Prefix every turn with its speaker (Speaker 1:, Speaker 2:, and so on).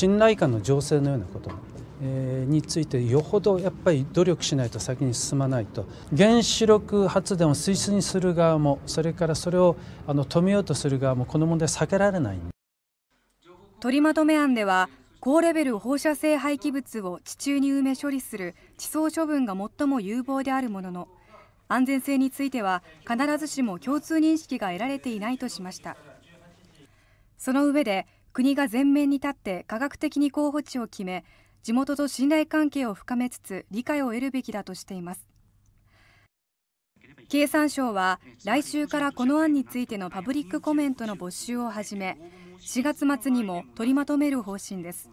Speaker 1: 信頼感の醸成のようなことえについてよほどやっぱり努力しないと先に進まないと原子力発電を推進する側もそれからそれをあの止めようとする側もこの問題避けられない
Speaker 2: 取りまとめ案では高レベル放射性廃棄物を地中に埋め処理する地層処分が最も有望であるものの安全性については必ずしも共通認識が得られていないとしましたその上で国が前面に立って科学的に候補地を決め地元と信頼関係を深めつつ理解を得るべきだとしています経産省は来週からこの案についてのパブリックコメントの募集を始め4月末にも取りまとめる
Speaker 3: 方針です